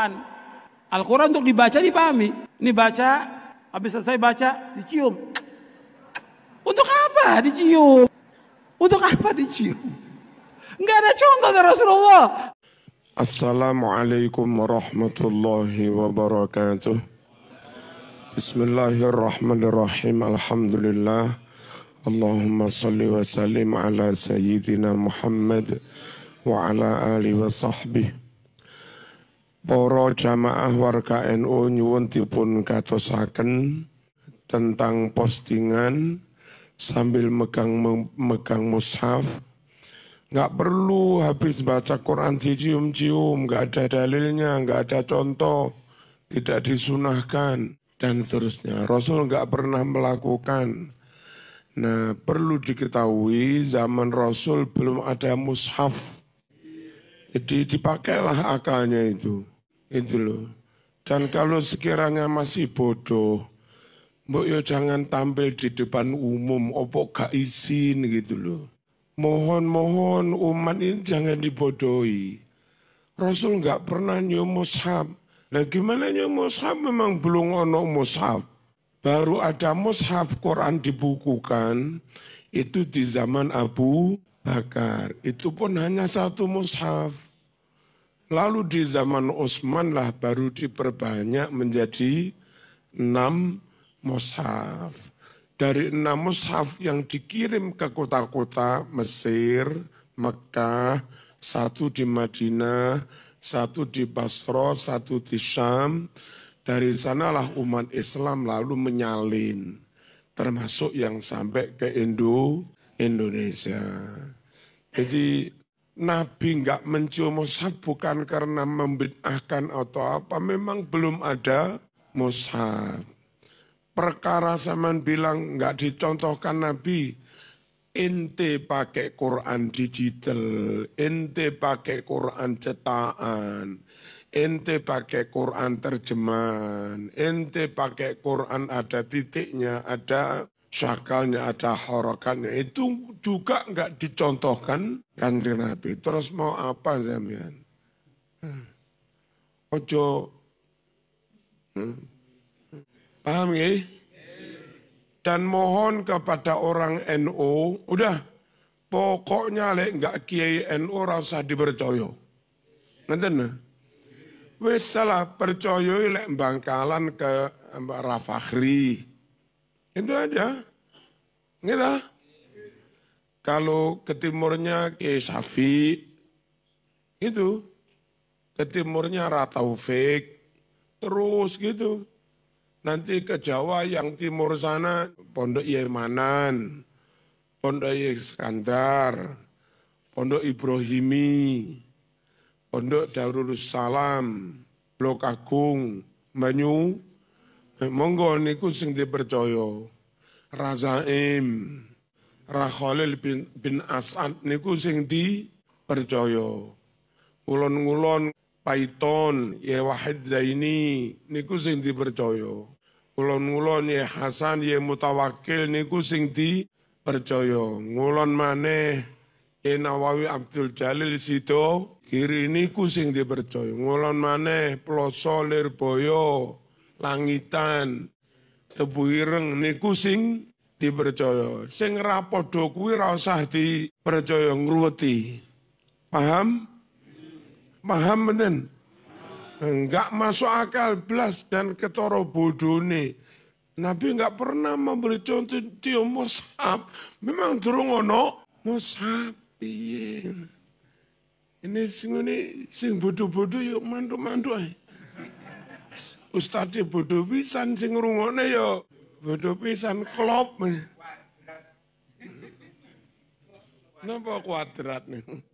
Al-Quran. Al-Quran untuk dibaca dipahami. Ini baca, habis selesai baca, dicium. Untuk apa dicium? Untuk apa dicium? Enggak ada contoh dari Rasulullah. Assalamualaikum warahmatullahi wabarakatuh. Bismillahirrahmanirrahim. Alhamdulillah. Allahumma salli wa sallim ala sayyidina Muhammad wa ala alihi wa sahbihi Poro jamaah warga NU nyuwun dipun katosaken tentang postingan sambil megang megang mushaf. Nggak perlu habis baca Quran dicium-cium, nggak ada dalilnya, nggak ada contoh, tidak disunahkan, dan seterusnya. Rasul nggak pernah melakukan. Nah, perlu diketahui zaman Rasul belum ada mushaf. Jadi dipakailah akalnya itu gitu loh. Dan kalau sekiranya masih bodoh, Mbok yo jangan tampil di depan umum, opo gak izin gitu loh. Mohon-mohon umat ini jangan dibodohi. Rasul nggak pernah nyu hab. Nah gimana nyu hab memang belum ono mushaf. Baru ada mushaf Quran dibukukan, itu di zaman Abu Bakar. Itu pun hanya satu mushaf. Lalu di zaman Utsman lah baru diperbanyak menjadi enam mushaf. Dari enam mushaf yang dikirim ke kota-kota Mesir, Mekah, satu di Madinah, satu di Basra, satu di Syam. Dari sanalah umat Islam lalu menyalin, termasuk yang sampai ke Indo, Indonesia. Jadi Nabi nggak mencium mushaf bukan karena membid'ahkan atau apa, memang belum ada mushaf. Perkara zaman bilang nggak dicontohkan Nabi, ente pakai Quran digital, ente pakai Quran cetakan, ente pakai Quran terjemahan, ente pakai Quran ada titiknya, ada syakalnya ada horokannya itu juga nggak dicontohkan kanjeng Nabi. Terus mau apa Zamian? Ojo paham ya? Dan mohon kepada orang NU, NO, udah pokoknya lek nggak kiai NU rasa dipercaya. nih wes salah percaya lek bangkalan ke Mbak Rafahri. Itu aja. Gitu. Kalau ke timurnya ke Safi, itu. Ke timurnya Rataufik, terus gitu. Nanti ke Jawa yang timur sana, Pondok Yemanan, Pondok Iskandar, Pondok Ibrahimi, Pondok Darul Salam, Blok Agung, Banyu Eh, monggo niku sing dipercaya. Razaim, Rakhalil bin, bin As'ad niku sing dipercaya. Ulon-ulon Python, ya Wahid Zaini niku sing dipercaya. Ulon-ulon ya Hasan ya Mutawakil niku sing dipercaya. Ngulon maneh ya Nawawi Abdul Jalil Sido kiri niku sing dipercaya. Ngulon maneh Ploso Lirboyo langitan, tebu ireng niku sing dipercaya. Sing ra padha kuwi ra usah dipercaya ngruweti. Paham? Paham menen? Enggak masuk akal blas dan ketoro bodone. Nabi enggak pernah memberi contoh cium musab. Memang durung ono musab. Ini sing ini sing bodoh-bodoh yuk mandu-mandu ae. Ustadz bodho pisan sing ngrungokne ya bodho pisan klop. Napa kuadrat nih?